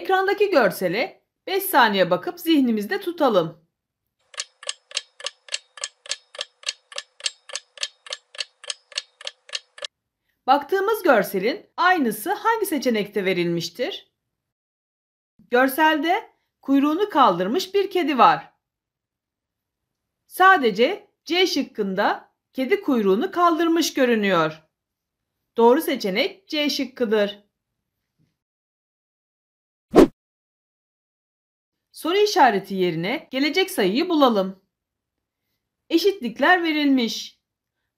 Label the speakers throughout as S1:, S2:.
S1: Ekrandaki görseli 5 saniye bakıp zihnimizde tutalım. Baktığımız görselin aynısı hangi seçenekte verilmiştir? Görselde kuyruğunu kaldırmış bir kedi var. Sadece C şıkkında kedi kuyruğunu kaldırmış görünüyor. Doğru seçenek C şıkkıdır. Soru işareti yerine gelecek sayıyı bulalım. Eşitlikler verilmiş.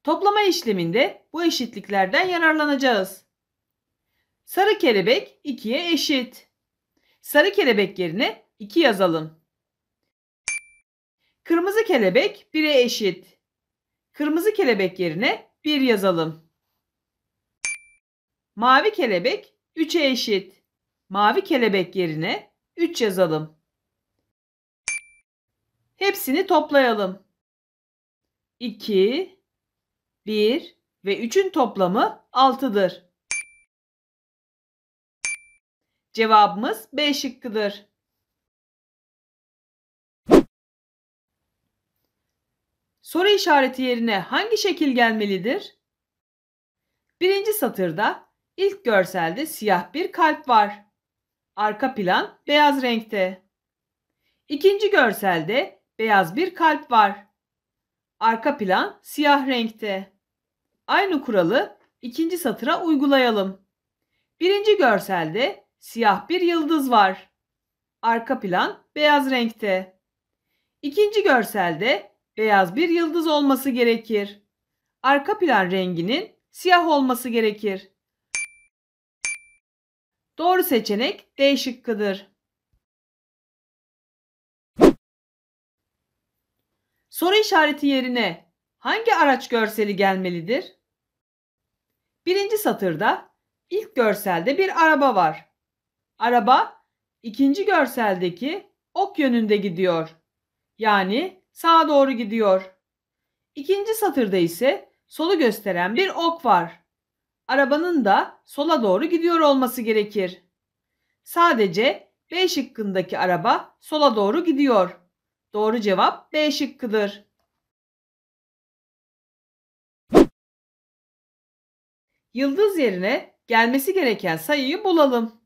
S1: Toplama işleminde bu eşitliklerden yararlanacağız. Sarı kelebek 2'ye eşit. Sarı kelebek yerine 2 yazalım. Kırmızı kelebek 1'e eşit. Kırmızı kelebek yerine 1 yazalım. Mavi kelebek 3'e eşit. Mavi kelebek yerine 3 yazalım. Hepsini toplayalım. 2, 1 ve 3'ün toplamı 6'dır. Cevabımız B şıkkıdır. Soru işareti yerine hangi şekil gelmelidir? Birinci satırda ilk görselde siyah bir kalp var. Arka plan beyaz renkte. İkinci görselde beyaz bir kalp var. Arka plan siyah renkte. Aynı kuralı ikinci satıra uygulayalım. Birinci görselde siyah bir yıldız var. Arka plan beyaz renkte. İkinci görselde beyaz bir yıldız olması gerekir. Arka plan renginin siyah olması gerekir. Doğru seçenek D şıkkıdır. Soru işareti yerine hangi araç görseli gelmelidir? Birinci satırda ilk görselde bir araba var. Araba ikinci görseldeki ok yönünde gidiyor. Yani sağa doğru gidiyor. İkinci satırda ise solu gösteren bir ok var. Arabanın da sola doğru gidiyor olması gerekir. Sadece B şıkkındaki araba sola doğru gidiyor. Doğru cevap B şıkkıdır. Yıldız yerine gelmesi gereken sayıyı bulalım.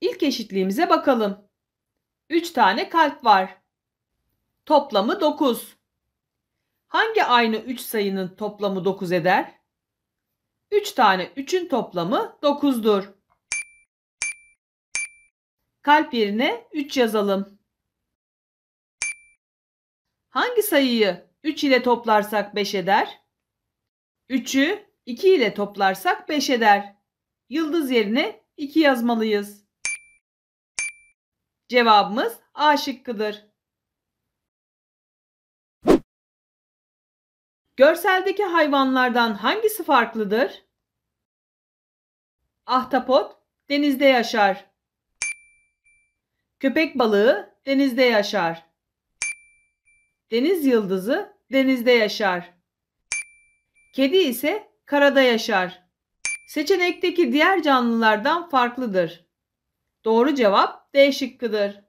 S1: İlk eşitliğimize bakalım. 3 tane kalp var. Toplamı 9. Hangi aynı 3 sayının toplamı 9 eder? 3 tane 3'ün toplamı 9'dur. Kalp yerine 3 yazalım. Hangi sayıyı 3 ile toplarsak 5 eder? 3'ü 2 ile toplarsak 5 eder. Yıldız yerine 2 yazmalıyız. Cevabımız A şıkkıdır. Görseldeki hayvanlardan hangisi farklıdır? Ahtapot denizde yaşar. Köpek balığı denizde yaşar. Deniz yıldızı denizde yaşar. Kedi ise karada yaşar. Seçenekteki diğer canlılardan farklıdır. Doğru cevap D şıkkıdır.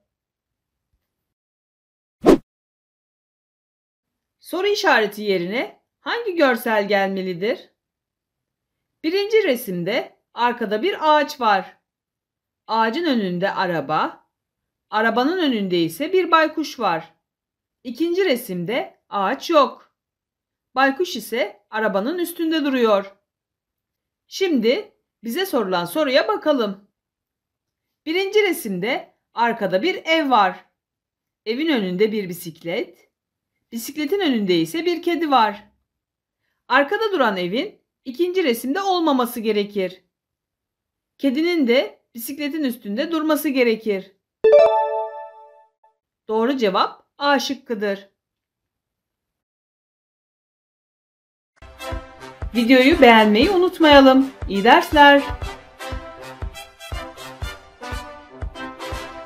S1: Soru işareti yerine hangi görsel gelmelidir? Birinci resimde arkada bir ağaç var. Ağacın önünde araba, arabanın önünde ise bir baykuş var. İkinci resimde ağaç yok. Baykuş ise arabanın üstünde duruyor. Şimdi bize sorulan soruya bakalım. Birinci resimde arkada bir ev var. Evin önünde bir bisiklet, bisikletin önünde ise bir kedi var. Arkada duran evin ikinci resimde olmaması gerekir. Kedinin de bisikletin üstünde durması gerekir. Doğru cevap A şıkkıdır. Videoyu beğenmeyi unutmayalım. İyi dersler.